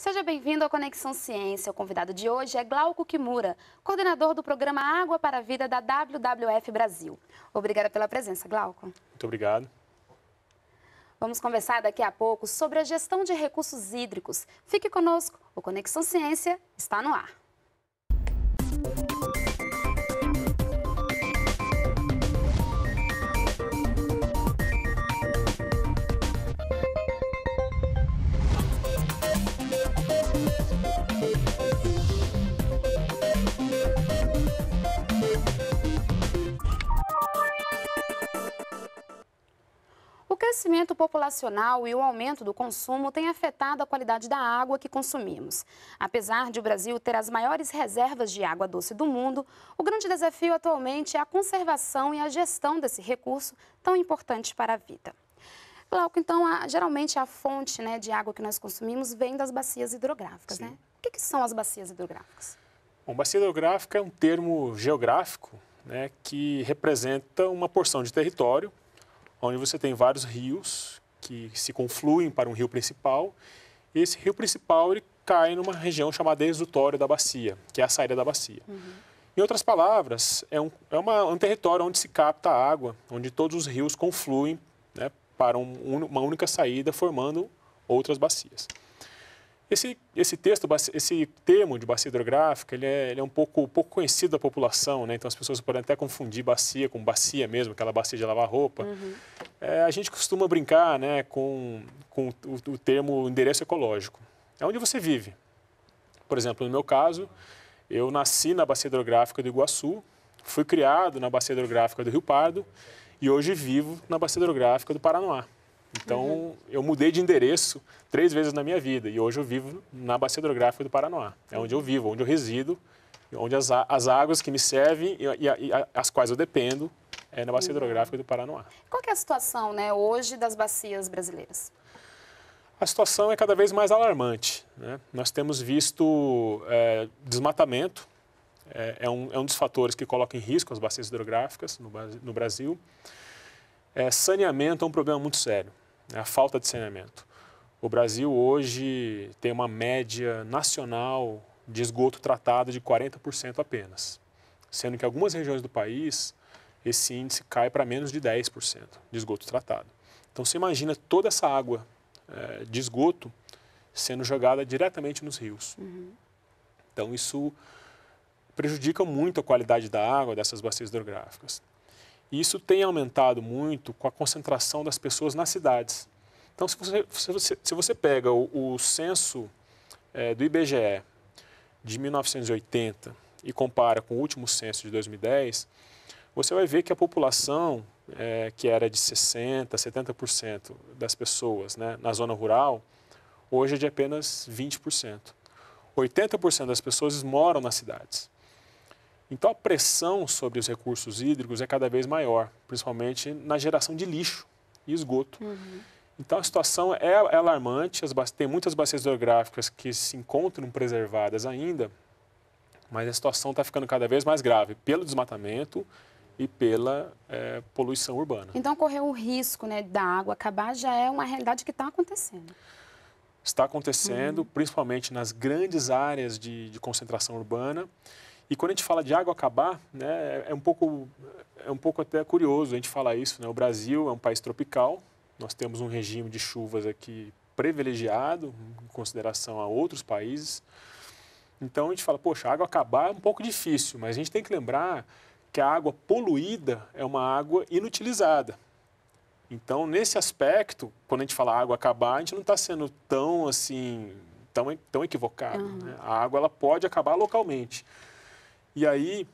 Seja bem-vindo ao Conexão Ciência. O convidado de hoje é Glauco Kimura, coordenador do programa Água para a Vida da WWF Brasil. Obrigada pela presença, Glauco. Muito obrigado. Vamos conversar daqui a pouco sobre a gestão de recursos hídricos. Fique conosco, o Conexão Ciência está no ar. crescimento populacional e o aumento do consumo têm afetado a qualidade da água que consumimos. Apesar de o Brasil ter as maiores reservas de água doce do mundo, o grande desafio atualmente é a conservação e a gestão desse recurso tão importante para a vida. Glauco, então, a, geralmente a fonte né, de água que nós consumimos vem das bacias hidrográficas, Sim. né? O que, que são as bacias hidrográficas? Bom, bacia hidrográfica é um termo geográfico né, que representa uma porção de território onde você tem vários rios que se confluem para um rio principal. E esse rio principal ele cai numa região chamada exutório da bacia, que é a saída da bacia. Uhum. Em outras palavras, é, um, é uma, um território onde se capta a água, onde todos os rios confluem né, para um, uma única saída, formando outras bacias. Esse, esse texto, esse termo de bacia hidrográfica, ele é, ele é um pouco, pouco conhecido da população, né? Então as pessoas podem até confundir bacia com bacia mesmo, aquela bacia de lavar roupa. Uhum. É, a gente costuma brincar, né, com, com o, o termo endereço ecológico. É onde você vive. Por exemplo, no meu caso, eu nasci na bacia hidrográfica do Iguaçu, fui criado na bacia hidrográfica do Rio Pardo e hoje vivo na bacia hidrográfica do Paranoá. Então, uhum. eu mudei de endereço três vezes na minha vida e hoje eu vivo na Bacia Hidrográfica do Paranoá. É onde eu vivo, onde eu resido, onde as, as águas que me servem e, e, e as quais eu dependo é na Bacia Hidrográfica do Paranoá. Qual é a situação né, hoje das bacias brasileiras? A situação é cada vez mais alarmante. Né? Nós temos visto é, desmatamento, é, é, um, é, um, dos fatores que coloca em risco as bacias hidrográficas no, no Brasil. É, saneamento é um problema muito sério é a falta de saneamento. O Brasil hoje tem uma média nacional de esgoto tratado de 40% apenas, sendo que algumas regiões do país esse índice cai para menos de 10% de esgoto tratado. Então você imagina toda essa água é, de esgoto sendo jogada diretamente nos rios. Uhum. Então isso prejudica muito a qualidade da água dessas bacias hidrográficas. E isso tem aumentado muito com a concentração das pessoas nas cidades. Então, se você, se você, se você pega o, o censo é, do IBGE de 1980 e compara com o último censo de 2010, você vai ver que a população, é, que era de 60%, 70% das pessoas né, na zona rural, hoje é de apenas 20%. 80% das pessoas moram nas cidades. Então a pressão sobre os recursos hídricos é cada vez maior, principalmente na geração de lixo e esgoto. Uhum. Então a situação é, alarmante, as, tem muitas bacias hidrográficas que se encontram preservadas ainda, mas a situação está ficando cada vez mais grave pelo desmatamento e pela é, poluição urbana. Então correr o risco né, da água acabar já é uma realidade que está acontecendo. Está acontecendo, uhum. principalmente nas grandes áreas de, de concentração urbana. E quando a gente fala de água acabar, né, é um pouco é um pouco até curioso a gente falar isso, né? O Brasil é um país tropical, nós temos um regime de chuvas aqui privilegiado em consideração a outros países. Então a gente fala, poxa, a água acabar é um pouco difícil, mas a gente tem que lembrar que a água poluída é uma água inutilizada. Então, nesse aspecto, quando a gente fala água acabar, a gente não está sendo tão assim, tão, tão equivocado. Uhum. Né? A água ela pode acabar localmente. E aí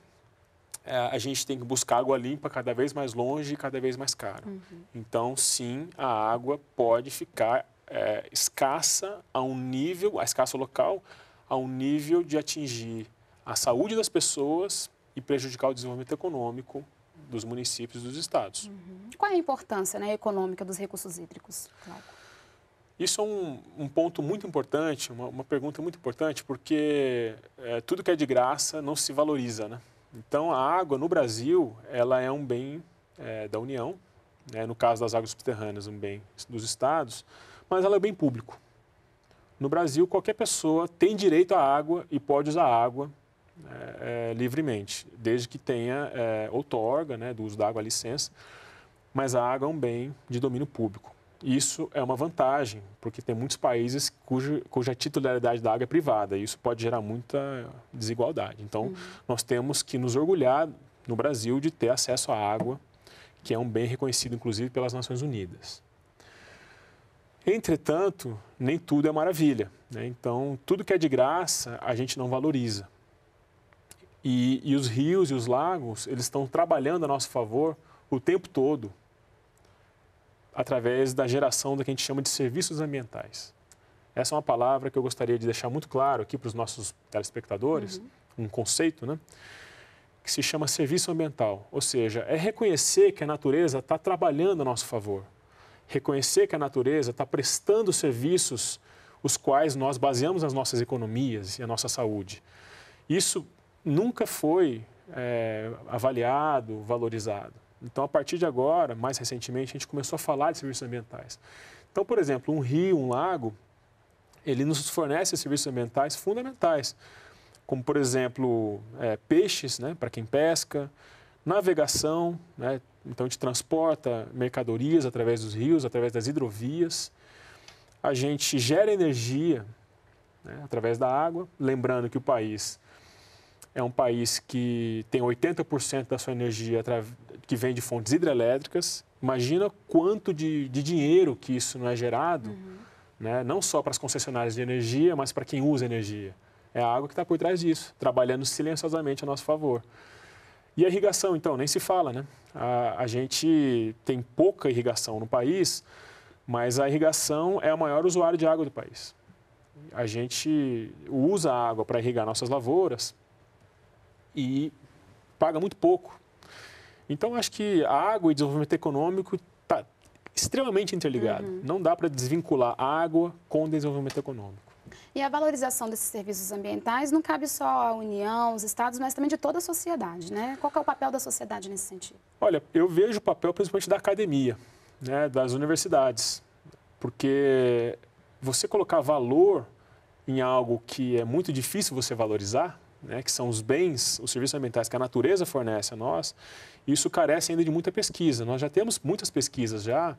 é, a gente tem que buscar água limpa cada vez mais longe e cada vez mais caro. Uhum. Então, sim, a água pode ficar é, escassa a um nível, a escassa local, a um nível de atingir a saúde das pessoas e prejudicar o desenvolvimento econômico dos municípios e dos estados. Uhum. Qual é a importância né, econômica dos recursos hídricos? Claro. Isso é um, um ponto muito importante, uma, uma, pergunta muito importante, porque é, tudo que é de graça não se valoriza, né? Então, a água no Brasil, ela é um bem é, da União, né? no caso das águas subterrâneas, um bem dos estados, mas ela é um bem público. No Brasil, qualquer pessoa tem direito à água e pode usar água é, é, livremente, desde que tenha é, outorga né, do uso da água, a licença, mas a água é um bem de domínio público. Isso é uma vantagem, porque tem muitos países cujo, cuja titularidade da água é privada, e isso pode gerar muita desigualdade. Então, uhum. nós temos que nos orgulhar no Brasil de ter acesso à água, que é um bem reconhecido, inclusive, pelas Nações Unidas. Entretanto, nem tudo é maravilha. Né? Então, tudo que é de graça, a gente não valoriza. E, e os rios e os lagos, eles estão trabalhando a nosso favor o tempo todo através da geração do que a gente chama de serviços ambientais. Essa é uma palavra que eu gostaria de deixar muito claro aqui para os nossos telespectadores, uhum. um conceito, né? Que se chama serviço ambiental. Ou seja, é reconhecer que a natureza está trabalhando a nosso favor. Reconhecer que a natureza está prestando serviços os quais nós baseamos as nossas economias e a nossa saúde. Isso nunca foi é, avaliado, valorizado. Então, a partir de agora, mais recentemente, a gente começou a falar de serviços ambientais. Então, por exemplo, um rio, um lago, ele nos fornece serviços ambientais fundamentais, como, por exemplo, é, peixes, né, para quem pesca, navegação, né, então, a gente transporta mercadorias através dos rios, através das hidrovias, a gente gera energia né, através da água, lembrando que o país é um país que tem 80% da sua energia que vem de fontes hidrelétricas. Imagina quanto de, de dinheiro que isso não é gerado, uhum. né? não só para as concessionárias de energia, mas para quem usa energia. É a água que está por trás disso, trabalhando silenciosamente a nosso favor. E a irrigação, então, nem se fala, né? A, a gente tem pouca irrigação no país, mas a irrigação é o maior usuário de água do país. A gente usa a água para irrigar nossas lavouras, e paga muito pouco. Então, acho que a água e desenvolvimento econômico está extremamente interligado. Uhum. Não dá para desvincular a água com o desenvolvimento econômico. E a valorização desses serviços ambientais não cabe só à União, aos estados, mas também de toda a sociedade, né? Qual é o papel da sociedade nesse sentido? Olha, eu vejo o papel principalmente da academia, né, das universidades, porque você colocar valor em algo que é muito difícil você valorizar, né, que são os bens, os serviços ambientais que a natureza fornece a nós, isso carece ainda de muita pesquisa. Nós já temos muitas pesquisas já,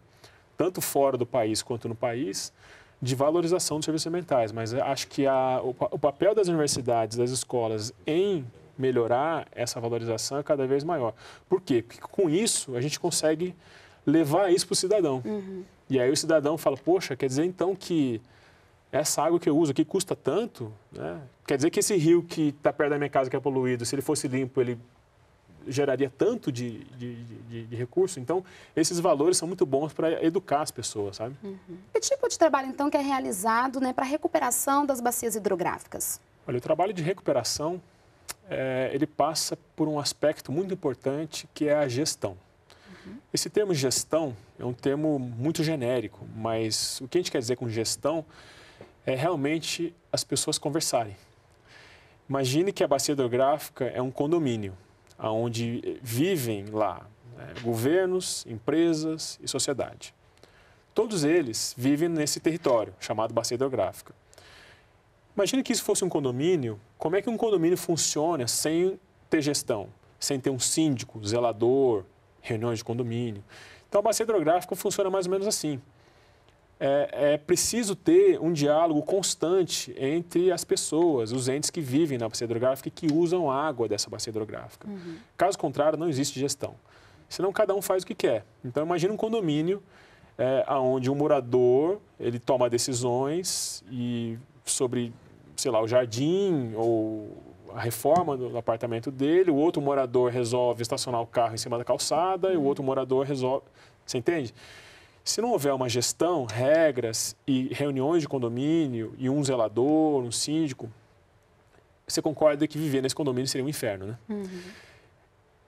tanto fora do país quanto no país, de valorização dos serviços ambientais, mas acho que a, o, o papel das universidades, das escolas em melhorar essa valorização é cada vez maior. Por quê? Porque com isso a gente consegue levar isso para o cidadão. Uhum. E aí o cidadão fala, poxa, quer dizer então que essa água que eu uso aqui custa tanto, né? quer dizer que esse rio que está perto da minha casa, que é poluído, se ele fosse limpo, ele geraria tanto de, de, de, de recurso. Então, esses valores são muito bons para educar as pessoas, sabe? Uhum. Que tipo de trabalho, então, que é realizado né, para a recuperação das bacias hidrográficas? Olha, o trabalho de recuperação, é, ele passa por um aspecto muito importante, que é a gestão. Uhum. Esse termo gestão é um termo muito genérico, mas o que a gente quer dizer com gestão é realmente as pessoas conversarem. Imagine que a bacia hidrográfica é um condomínio, onde vivem lá né, governos, empresas e sociedade. Todos eles vivem nesse território chamado bacia hidrográfica. Imagine que isso fosse um condomínio. Como é que um condomínio funciona sem ter gestão, sem ter um síndico, zelador, reuniões de condomínio? Então, a bacia hidrográfica funciona mais ou menos assim é, é, preciso ter um diálogo constante entre as pessoas, os entes que vivem na bacia hidrográfica e que usam a água dessa bacia hidrográfica. Uhum. Caso contrário, não existe gestão. Senão cada um faz o que quer. Então imagina um condomínio é, onde um morador ele toma decisões e sobre, sei lá, o jardim ou a reforma do apartamento dele, o outro morador resolve estacionar o carro em cima da calçada uhum. e o uhum. outro morador resolve. Você entende? Se não houver uma gestão, regras e reuniões de condomínio e um zelador, um síndico, você concorda que viver nesse condomínio seria um inferno, né? Uhum.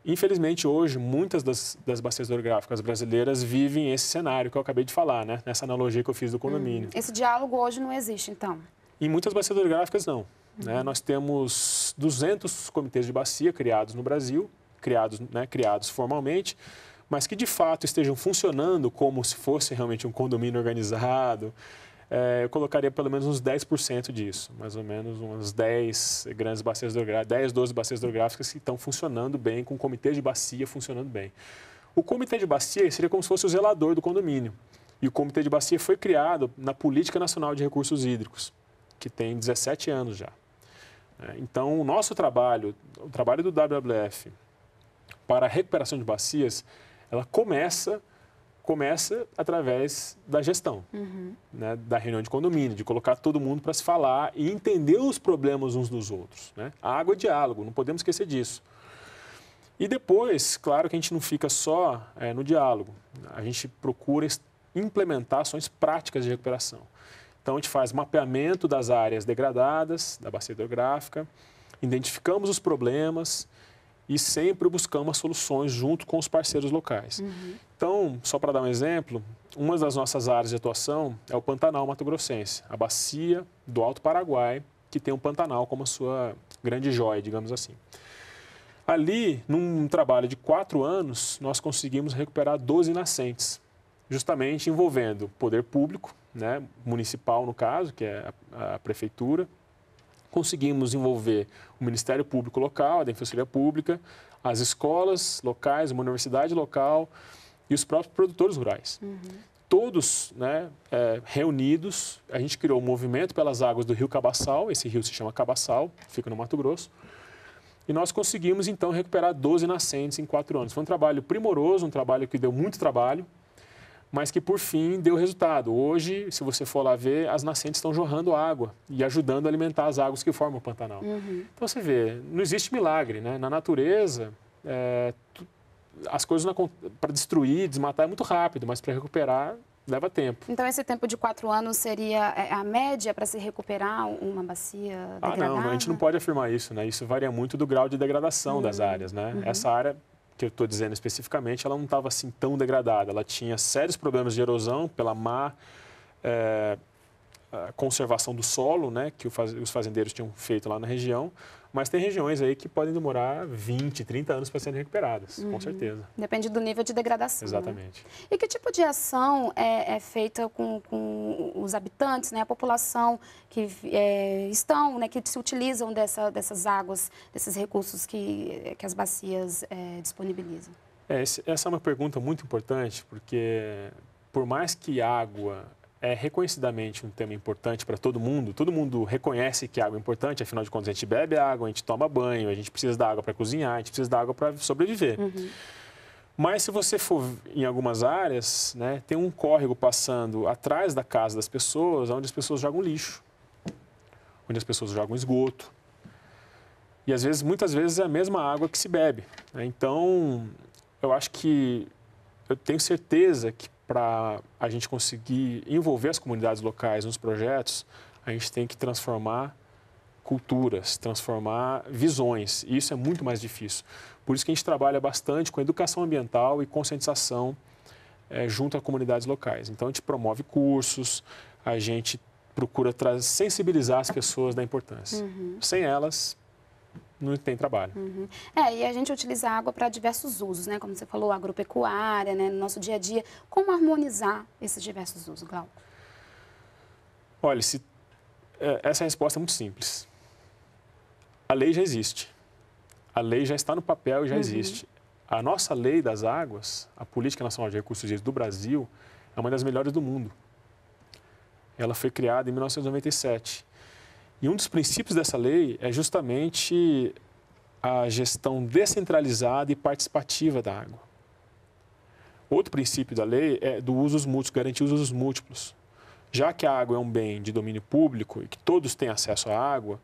Infelizmente, hoje, muitas das, das bacias hidrográficas brasileiras vivem esse cenário que eu acabei de falar, né? Nessa analogia que eu fiz do condomínio. Uhum. Esse diálogo hoje não existe, então? Em muitas bacias hidrográficas não. Uhum. Né? Nós temos 200 comitês de bacia criados no Brasil, criados, né, criados formalmente, mas que de fato estejam funcionando como se fosse realmente um condomínio organizado, é, eu colocaria pelo menos uns 10% disso, mais ou menos umas 10 grandes bacias hidrográficas, 10, 12 bacias hidrográficas que estão funcionando bem, com o comitê de bacia funcionando bem. O comitê de bacia seria como se fosse o zelador do condomínio. E o comitê de bacia foi criado na Política Nacional de Recursos Hídricos, que tem 17 anos já. Eh, então, o nosso trabalho, o trabalho do WWF para a recuperação de bacias, ela começa começa através da gestão, uhum. né, da reunião de condomínio, de colocar todo mundo para se falar e entender os problemas uns dos outros. Né? A água é diálogo, não podemos esquecer disso. E depois, claro que a gente não fica só é, no diálogo, a gente procura implementar ações práticas de recuperação. Então, a gente faz mapeamento das áreas degradadas, da bacia hidrográfica, identificamos os problemas, e sempre buscamos soluções junto com os parceiros locais. Uhum. Então, só para dar um exemplo, uma das nossas áreas de atuação é o Pantanal Mato Grossense, a bacia do Alto Paraguai, que tem o Pantanal como a sua grande joia, digamos assim. Ali, num trabalho de quatro anos, nós conseguimos recuperar 12 nascentes, justamente envolvendo poder público, né, municipal no caso, que é a, a prefeitura, conseguimos envolver o Ministério Público local, a Defensoria Pública, as escolas locais, uma universidade local e os próprios produtores rurais. Uhum. Todos né, é, reunidos, a gente criou o um movimento pelas águas do rio Cabaçal, esse rio se chama Cabaçal, fica no Mato Grosso, e nós conseguimos então recuperar 12 nascentes em quatro anos. Foi um trabalho primoroso, um trabalho que deu muito trabalho, mas que por fim deu resultado. Hoje, se você for lá ver, as nascentes estão jorrando água e ajudando a alimentar as águas que formam o Pantanal. Uhum. Então você vê, não existe milagre, né? Na natureza, é, as coisas para destruir, desmatar é muito rápido, mas para recuperar leva tempo. Então esse tempo de quatro anos seria é, a média para se recuperar uma bacia degradada? Ah, não, a gente não pode afirmar isso, né? Isso varia muito do grau de degradação uhum. das áreas, né? Uhum. Essa área que eu estou dizendo especificamente, ela não estava assim tão degradada. Ela tinha sérios problemas de erosão pela má é, conservação do solo, né, que os fazendeiros tinham feito lá na região, mas tem regiões aí que podem demorar 20, 30 anos para serem recuperadas, uhum. com certeza. Depende do nível de degradação. Né? Exatamente. Né? E que tipo de ação é, é feita com, com, os habitantes, né? a população que é, estão, né? que se utilizam dessa, dessas águas, desses recursos que, que as bacias é, disponibilizam? É, essa é uma pergunta muito importante, porque por mais que água é reconhecidamente um tema importante para todo mundo. Todo mundo reconhece que a água é importante, afinal de contas a gente bebe água, a gente toma banho, a gente precisa da água para cozinhar, a gente precisa da água para sobreviver. Uhum. Mas se você for em algumas áreas, né, tem um córrego passando atrás da casa das pessoas, onde as pessoas jogam lixo, onde as pessoas jogam esgoto. E às vezes, muitas vezes é a mesma água que se bebe. Né? Então, eu acho que eu tenho certeza que para a gente conseguir envolver as comunidades locais nos projetos, a gente tem que transformar culturas, transformar visões. E isso é muito mais difícil. Por isso que a gente trabalha bastante com educação ambiental e conscientização é, junto a comunidades locais. Então, a gente promove cursos, a gente procura sensibilizar as pessoas da importância. Uhum. Sem elas, não tem trabalho. Uhum. É, e a gente utiliza a água para diversos usos, né? Como você falou, agropecuária, né? No nosso dia a dia. Como harmonizar esses diversos usos, Glauco? Olha, se... É, essa resposta é muito simples. A lei já existe. A lei já está no papel e já uhum. existe. A nossa lei das águas, a Política Nacional de Recursos Hídricos do Brasil, é uma das melhores do mundo. Ela foi criada em 1997 e um dos princípios dessa lei é justamente a gestão descentralizada e participativa da água. Outro princípio da lei é do usos múltiplos, garantir os usos múltiplos. Já que a água é um bem de domínio público e que todos têm acesso à água,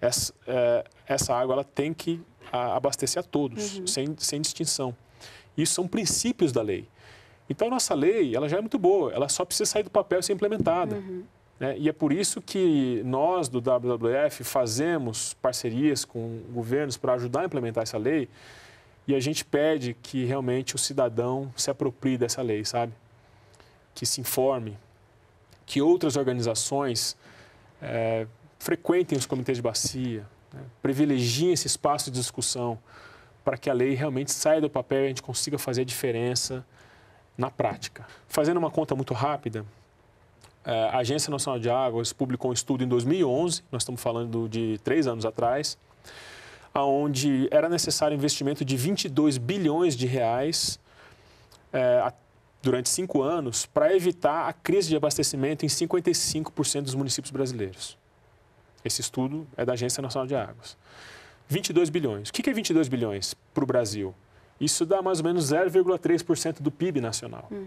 essa, é, essa água ela tem que abastecer a todos, uhum. sem, sem distinção. Isso são princípios da lei. Então, a nossa lei ela já é muito boa, ela só precisa sair do papel e ser implementada. Uhum. Né? E é por isso que nós do WWF fazemos parcerias com governos para ajudar a implementar essa lei e a gente pede que realmente o cidadão se aproprie dessa lei, sabe? Que se informe, que outras organizações é, frequentem os comitês de bacia, né? privilegiem esse espaço de discussão para que a lei realmente saia do papel e a gente consiga fazer a diferença na prática. Fazendo uma conta muito rápida, a é, Agência Nacional de Águas publicou um estudo em 2011, nós estamos falando de três anos atrás, onde era necessário investimento de 22 bilhões de reais é, durante cinco anos para evitar a crise de abastecimento em 55% dos municípios brasileiros. Esse estudo é da Agência Nacional de Águas. 22 bilhões. O que é 22 bilhões para o Brasil? Isso dá mais ou menos 0,3% do PIB nacional. Uhum.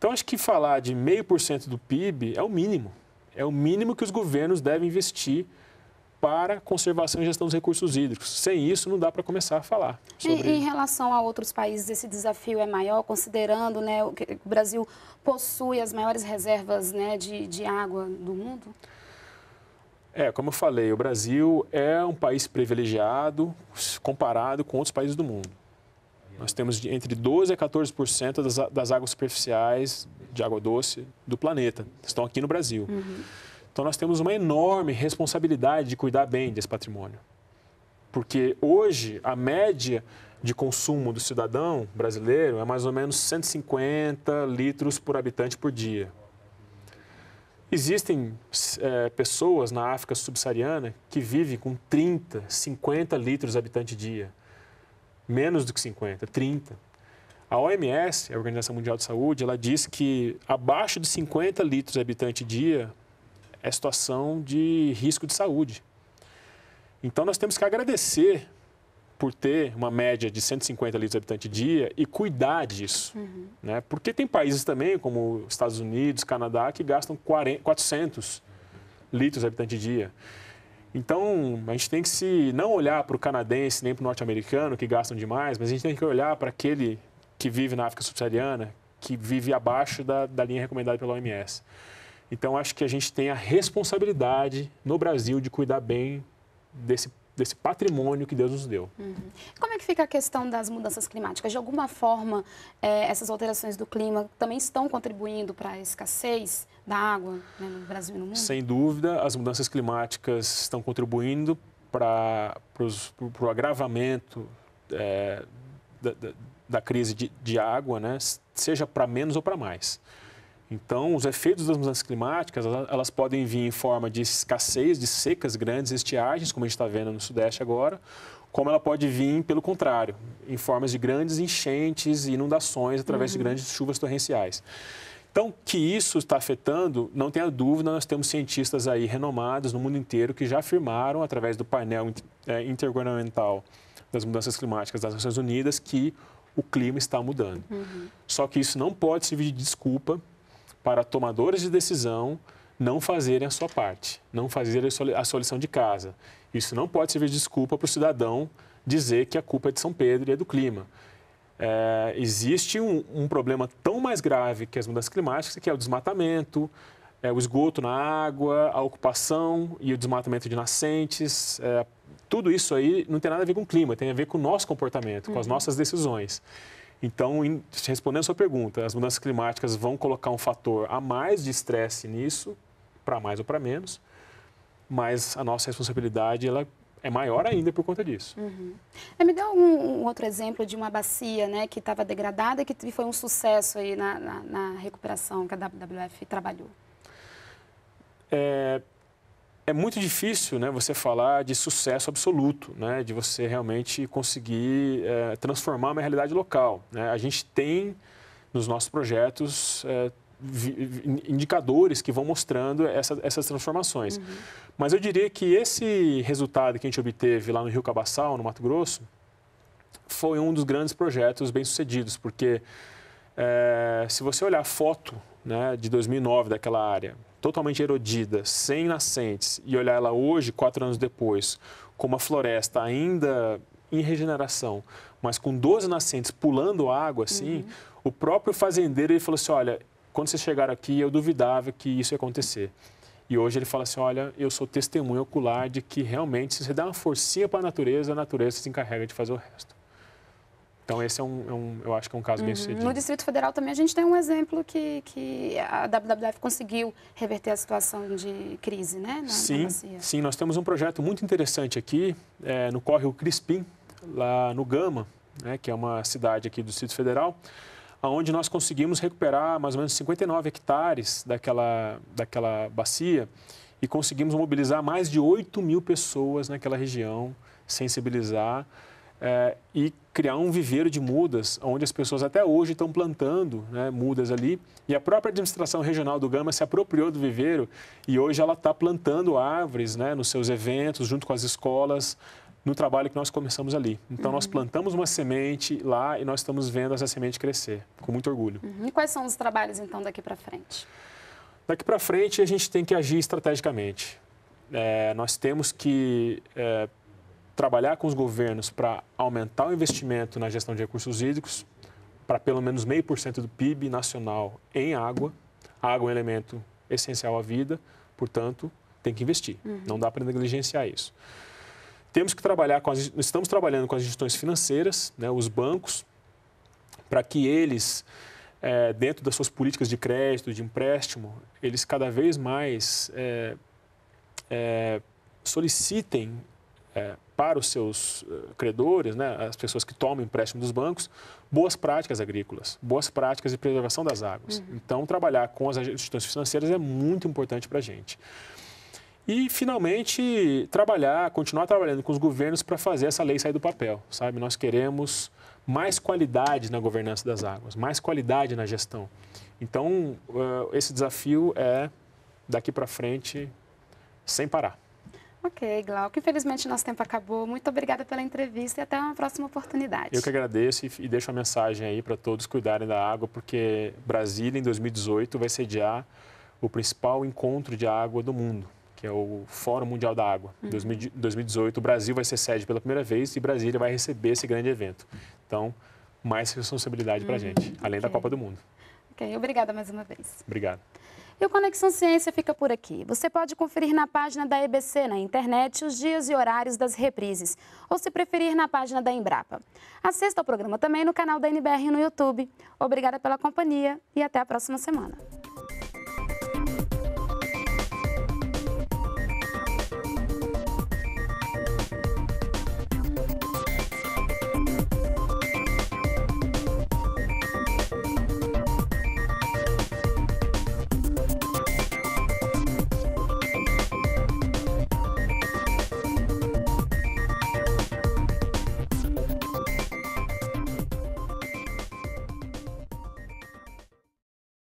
Então, acho que falar de 0,5% do PIB é o mínimo. É o mínimo que os governos devem investir para conservação e gestão dos recursos hídricos. Sem isso, não dá para começar a falar. Sobre... E, em relação a outros países, esse desafio é maior, considerando né, que o Brasil possui as maiores reservas né, de, de água do mundo? É, como eu falei, o Brasil é um país privilegiado comparado com outros países do mundo. Nós temos entre 12% a 14% das, das águas superficiais de água doce do planeta. Estão aqui no Brasil. Uhum. Então, nós temos uma enorme responsabilidade de cuidar bem desse patrimônio. Porque hoje, a média de consumo do cidadão brasileiro é mais ou menos 150 litros por habitante por dia. Existem é, pessoas na África subsaariana que vivem com 30, 50 litros habitante dia menos do que 50, 30. A OMS, a Organização Mundial de Saúde, ela diz que abaixo de 50 litros habitante dia é situação de risco de saúde. Então nós temos que agradecer por ter uma média de 150 litros habitante dia e cuidar disso. Uhum. Né? Porque tem países também, como Estados Unidos, Canadá, que gastam 40, 400 litros habitante dia. Então, a gente tem que se não olhar para o canadense nem para o norte-americano, que gastam demais, mas a gente tem que olhar para aquele que vive na África subsaariana, que vive abaixo da, da linha recomendada pela OMS. Então, acho que a gente tem a responsabilidade no Brasil de cuidar bem desse desse patrimônio que Deus nos deu. Uhum. Como é que fica a questão das mudanças climáticas? De alguma forma, é, essas alterações do clima também estão contribuindo para a escassez da água né, no Brasil e no mundo? Sem dúvida, as mudanças climáticas estão contribuindo para o agravamento é, da, da, da, crise de, de água, né, seja para menos ou para mais. Então, os efeitos das mudanças climáticas, elas podem vir em forma de escassez, de secas grandes, estiagens, como a gente está vendo no Sudeste agora, como ela pode vir, pelo contrário, em formas de grandes enchentes e inundações através uhum. de grandes chuvas torrenciais. Então, que isso está afetando, não tenha dúvida, nós temos cientistas aí renomados no mundo inteiro que já afirmaram, através do painel é, intergovernamental das mudanças climáticas das Nações Unidas, que o clima está mudando. Uhum. Só que isso não pode servir de desculpa para tomadores de decisão não fazerem a sua parte, não fazerem a sua lição de casa. Isso não pode servir de desculpa para o cidadão dizer que a culpa é de São Pedro e é do clima. É, existe um, um, problema tão mais grave que as mudanças climáticas, que é o desmatamento, é, o esgoto na água, a ocupação e o desmatamento de nascentes. É, tudo isso aí não tem nada a ver com o clima, tem a ver com o nosso comportamento, com as uhum. nossas decisões. Então, respondendo a sua pergunta, as mudanças climáticas vão colocar um fator a mais de estresse nisso, para mais ou para menos, mas a nossa responsabilidade ela é maior ainda por conta disso. Uhum. É, me dê um, um, outro exemplo de uma bacia né, que estava degradada e que foi um sucesso aí na, na, na recuperação que a WWF trabalhou. É, é muito difícil né, você falar de sucesso absoluto, né, de você realmente conseguir é, transformar uma realidade local. Né? A gente tem nos nossos projetos é, indicadores que vão mostrando essa, essas transformações. Uhum. Mas eu diria que esse resultado que a gente obteve lá no Rio Cabaçal, no Mato Grosso, foi um dos grandes projetos bem-sucedidos, porque é, se você olhar a foto né, de 2009 daquela área, totalmente erodida, sem nascentes, e olhar ela hoje, quatro anos depois, com uma floresta ainda em regeneração, mas com 12 nascentes pulando água assim, uhum. o próprio fazendeiro ele falou assim: olha, quando vocês chegaram aqui, eu duvidava que isso ia acontecer. E hoje ele fala assim: olha, eu sou testemunho ocular de que realmente, se você dá uma forcinha para a natureza, a natureza se encarrega de fazer o resto. Então, esse é um, é um, eu acho que é um caso uhum. bem sucedido. No Distrito Federal também a gente tem um exemplo que, que a WWF conseguiu reverter a situação de crise, né? Na, sim, na sim. Nós temos um projeto muito interessante aqui é, no Córrego Crispim, lá no Gama, né, que é uma cidade aqui do Distrito Federal, onde nós conseguimos recuperar mais ou menos 59 hectares daquela, daquela bacia e conseguimos mobilizar mais de 8 mil pessoas naquela região, sensibilizar é, e criar um viveiro de mudas, onde as pessoas até hoje estão plantando né, mudas ali. E a própria administração regional do Gama se apropriou do viveiro e hoje ela está plantando árvores né, nos seus eventos, junto com as escolas, no trabalho que nós começamos ali. Então, uhum. nós plantamos uma semente lá e nós estamos vendo essa semente crescer, com muito orgulho. Uhum. E quais são os trabalhos, então, daqui para frente? Daqui para frente, a gente tem que agir estrategicamente. É, nós temos que é, trabalhar com os governos para aumentar o investimento na gestão de recursos hídricos para pelo menos meio por cento do PIB nacional em água. A água é um elemento essencial à vida, portanto, tem que investir. Uhum. Não dá para negligenciar isso. Temos que trabalhar com as, estamos trabalhando com as instituições financeiras, né, os bancos, para que eles, é, dentro das suas políticas de crédito, de empréstimo, eles cada vez mais é, é, solicitem é, para os seus eh, credores, né, as pessoas que tomam empréstimo dos bancos, boas práticas agrícolas, boas práticas de preservação das águas. Uhum. Então, trabalhar com as instituições financeiras é muito importante para a gente. E, finalmente, trabalhar, continuar trabalhando com os governos para fazer essa lei sair do papel, sabe? Nós queremos mais qualidade na governança das águas, mais qualidade na gestão. Então, eh, esse desafio é, daqui para frente, sem parar. Ok, Glauco. Infelizmente, nosso tempo acabou. Muito obrigada pela entrevista e até uma próxima oportunidade. Eu que agradeço e, e deixo a mensagem aí para todos cuidarem da água, porque Brasília, em 2018, vai sediar o principal encontro de água do mundo, que é o Fórum Mundial da Água. Em uhum. 2018, o Brasil vai ser sede pela primeira vez e Brasília vai receber esse grande evento. Então, mais responsabilidade uhum. para a gente, além okay. da Copa do Mundo. Ok, obrigada mais uma vez. Obrigado. E o Conexão Ciência fica por aqui. Você pode conferir na página da EBC na internet os dias e horários das reprises, ou se preferir, na página da Embrapa. Assista ao programa também no canal da NBR no YouTube. Obrigada pela companhia e até a próxima semana.